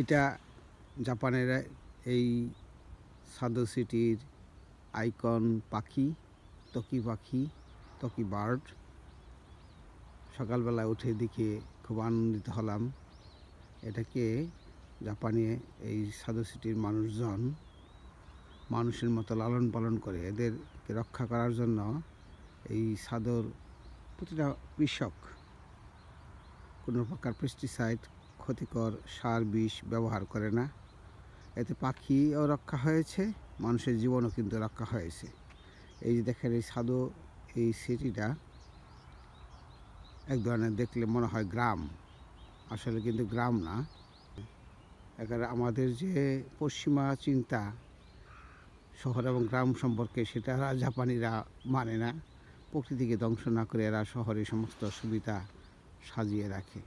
এটা জাপানের এই সাদো সিটির আইকন পাখি তকি পাখি তকি বার্ড সকালবেলা উঠে দেখে খুব আনন্দিত হলাম এটাকে জাপানে এই সাদো সিটির মানুষজন মানুষের মতো লালন পালন করে এদেরকে রক্ষা করার জন্য এই সাদর প্রতিটা কৃষক কোনো প্রকার পেস্টিসাইড ক্ষতিকর সার বিষ ব্যবহার করে না এতে পাখিও রক্ষা হয়েছে মানুষের জীবনও কিন্তু রক্ষা হয়েছে এই যে দেখেন এই সাদু এই সিটিটা এক ধরনের দেখলে মনে হয় গ্রাম আসলে কিন্তু গ্রাম না এখানে আমাদের যে পশ্চিমা চিন্তা শহর এবং গ্রাম সম্পর্কে সেটা জাপানিরা মানে না প্রকৃতিকে ধ্বংস না করে এরা শহরে সমস্ত সুবিধা সাজিয়ে রাখে